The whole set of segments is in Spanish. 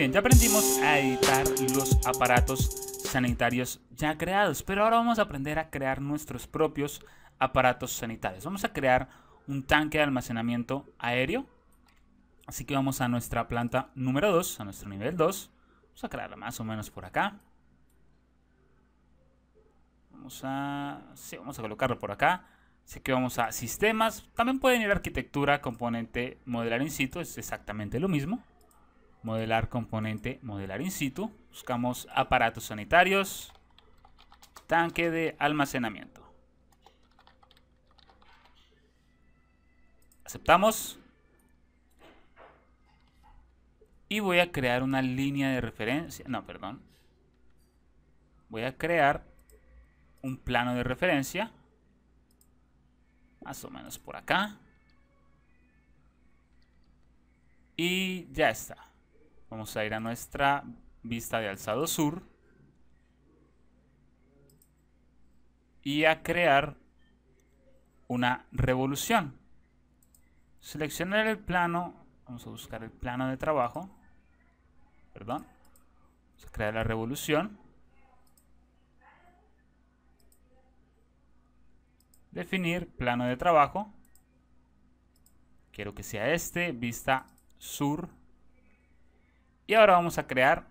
bien, ya aprendimos a editar los aparatos sanitarios ya creados, pero ahora vamos a aprender a crear nuestros propios aparatos sanitarios. Vamos a crear un tanque de almacenamiento aéreo. Así que vamos a nuestra planta número 2, a nuestro nivel 2. Vamos a crearla más o menos por acá. Vamos a... vamos a colocarlo por acá. Así que vamos a sistemas. También pueden ir arquitectura, componente, modelar in situ. Es exactamente lo mismo modelar componente, modelar in situ. Buscamos aparatos sanitarios, tanque de almacenamiento. Aceptamos. Y voy a crear una línea de referencia. No, perdón. Voy a crear un plano de referencia. Más o menos por acá. Y ya está. Vamos a ir a nuestra vista de alzado sur. Y a crear una revolución. Seleccionar el plano. Vamos a buscar el plano de trabajo. Perdón. Vamos a crear la revolución. Definir plano de trabajo. Quiero que sea este, vista sur y ahora vamos a crear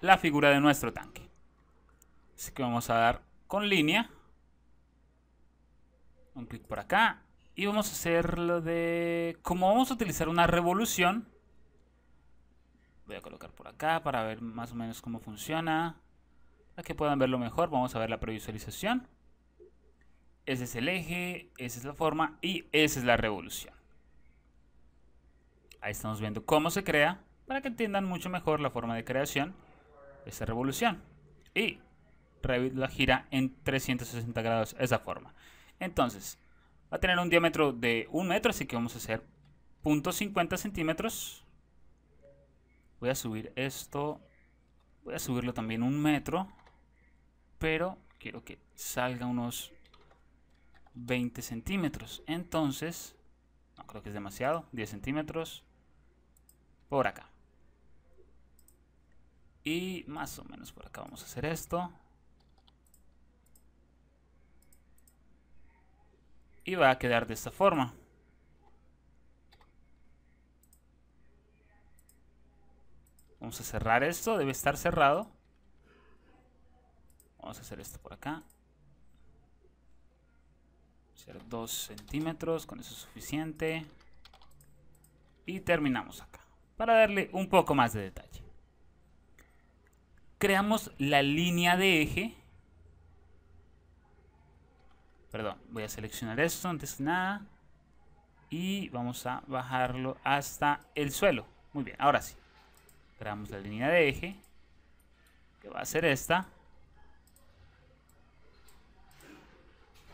la figura de nuestro tanque. Así que vamos a dar con línea. Un clic por acá. Y vamos a hacerlo de... Como vamos a utilizar una revolución. Voy a colocar por acá para ver más o menos cómo funciona. Para que puedan verlo mejor. Vamos a ver la previsualización. Ese es el eje, esa es la forma y esa es la revolución. Ahí estamos viendo cómo se crea para que entiendan mucho mejor la forma de creación de esta revolución. Y Revit la gira en 360 grados esa forma. Entonces, va a tener un diámetro de 1 metro, así que vamos a hacer 0.50 centímetros. Voy a subir esto. Voy a subirlo también un metro. Pero quiero que salga unos 20 centímetros. Entonces, no creo que es demasiado. 10 centímetros por acá. Y más o menos por acá vamos a hacer esto. Y va a quedar de esta forma. Vamos a cerrar esto, debe estar cerrado. Vamos a hacer esto por acá. Hacer dos centímetros, con eso es suficiente. Y terminamos acá para darle un poco más de detalle. Creamos la línea de eje. Perdón, voy a seleccionar esto antes que nada. Y vamos a bajarlo hasta el suelo. Muy bien, ahora sí. Creamos la línea de eje. Que va a ser esta.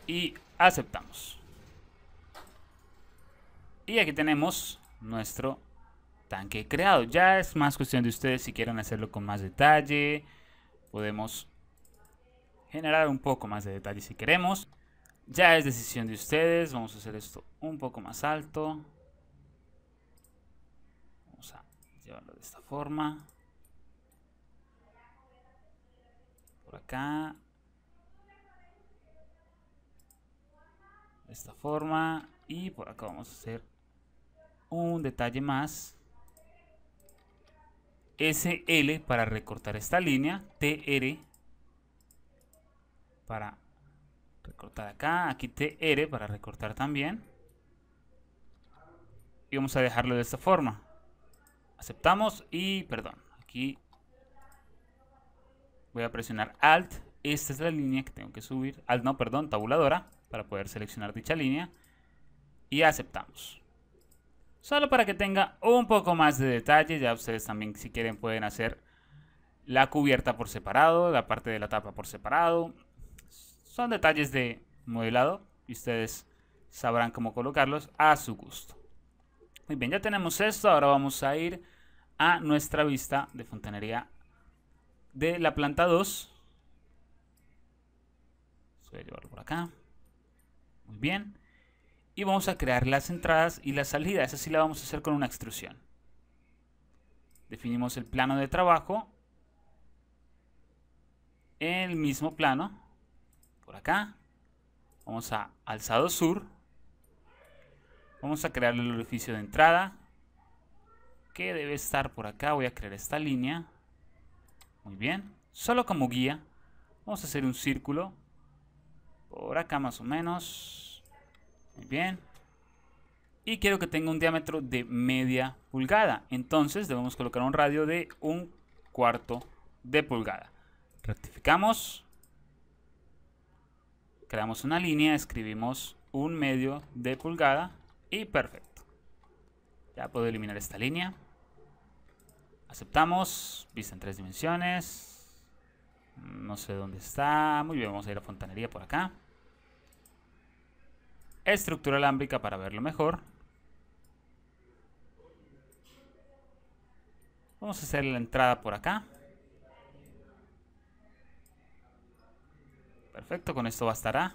Y aceptamos. Y aquí tenemos nuestro tanque creado. Ya es más cuestión de ustedes si quieren hacerlo con más detalle. Podemos generar un poco más de detalle si queremos. Ya es decisión de ustedes. Vamos a hacer esto un poco más alto. Vamos a llevarlo de esta forma. Por acá. De esta forma. Y por acá vamos a hacer un detalle más. SL para recortar esta línea, TR para recortar acá, aquí TR para recortar también. Y vamos a dejarlo de esta forma. Aceptamos y, perdón, aquí voy a presionar Alt. Esta es la línea que tengo que subir. Alt, no, perdón, tabuladora para poder seleccionar dicha línea. Y aceptamos. Solo para que tenga un poco más de detalle, ya ustedes también si quieren pueden hacer la cubierta por separado, la parte de la tapa por separado. Son detalles de modelado y ustedes sabrán cómo colocarlos a su gusto. Muy bien, ya tenemos esto, ahora vamos a ir a nuestra vista de fontanería de la planta 2. Voy a llevarlo por acá. Muy bien y vamos a crear las entradas y las salidas. Así la vamos a hacer con una extrusión. Definimos el plano de trabajo. El mismo plano. Por acá. Vamos a alzado sur. Vamos a crear el orificio de entrada. Que debe estar por acá. Voy a crear esta línea. Muy bien. Solo como guía. Vamos a hacer un círculo. Por acá más o menos muy bien. Y quiero que tenga un diámetro de media pulgada. Entonces debemos colocar un radio de un cuarto de pulgada. Rectificamos. Creamos una línea, escribimos un medio de pulgada y perfecto. Ya puedo eliminar esta línea. Aceptamos. Vista en tres dimensiones. No sé dónde está. Muy bien, vamos a ir a fontanería por acá estructura alámbrica para verlo mejor. Vamos a hacer la entrada por acá. Perfecto, con esto bastará.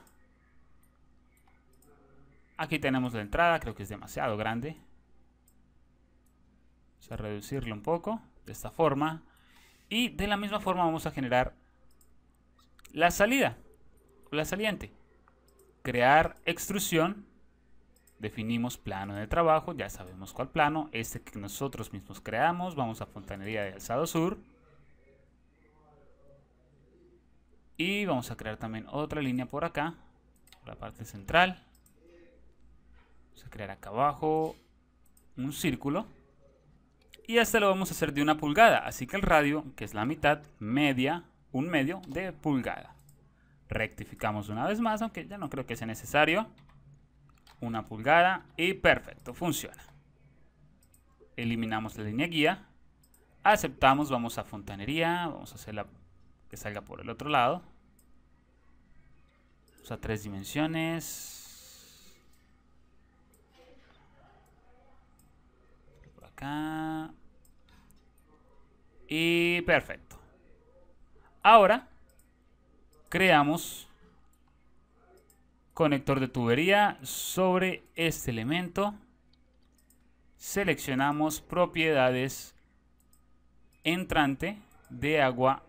Aquí tenemos la entrada, creo que es demasiado grande. Vamos a reducirlo un poco, de esta forma. Y de la misma forma vamos a generar la salida, la saliente crear extrusión, definimos plano de trabajo, ya sabemos cuál plano, este que nosotros mismos creamos, vamos a Fontanería de Alzado Sur. Y vamos a crear también otra línea por acá, por la parte central. Vamos a crear acá abajo un círculo. Y este lo vamos a hacer de una pulgada, así que el radio, que es la mitad, media, un medio de pulgada. Rectificamos una vez más, aunque ya no creo que sea necesario. Una pulgada y perfecto, funciona. Eliminamos la línea guía. Aceptamos, vamos a fontanería, vamos a hacerla que salga por el otro lado. Vamos a tres dimensiones. Por acá. Y perfecto. Ahora creamos conector de tubería sobre este elemento. Seleccionamos propiedades entrante de agua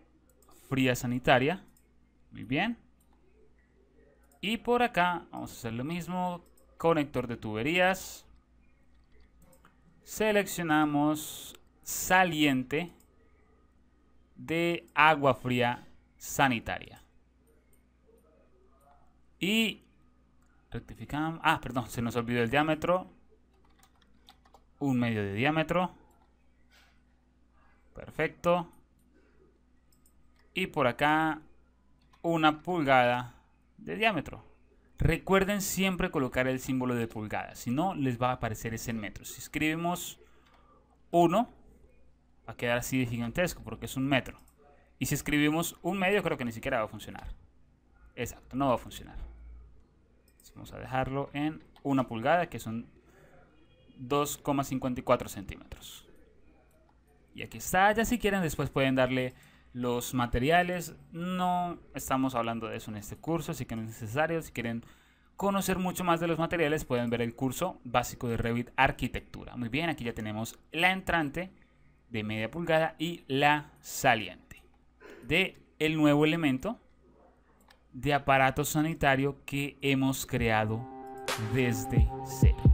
fría sanitaria. Muy bien. Y por acá vamos a hacer lo mismo. Conector de tuberías. Seleccionamos saliente de agua fría sanitaria. Y rectificamos. Ah, perdón, se nos olvidó el diámetro. Un medio de diámetro. Perfecto. Y por acá una pulgada de diámetro. Recuerden siempre colocar el símbolo de pulgada, si no les va a aparecer ese metro Si escribimos 1, va a quedar así de gigantesco porque es un metro. Y si escribimos un medio, creo que ni siquiera va a funcionar. Exacto, no va a funcionar. Vamos a dejarlo en una pulgada, que son 2,54 centímetros. Y aquí está, ya si quieren después pueden darle los materiales. No estamos hablando de eso en este curso, así que no es necesario. Si quieren conocer mucho más de los materiales, pueden ver el curso básico de Revit Arquitectura. Muy bien, aquí ya tenemos la entrante de media pulgada y la saliente de el nuevo elemento de aparato sanitario que hemos creado desde cero.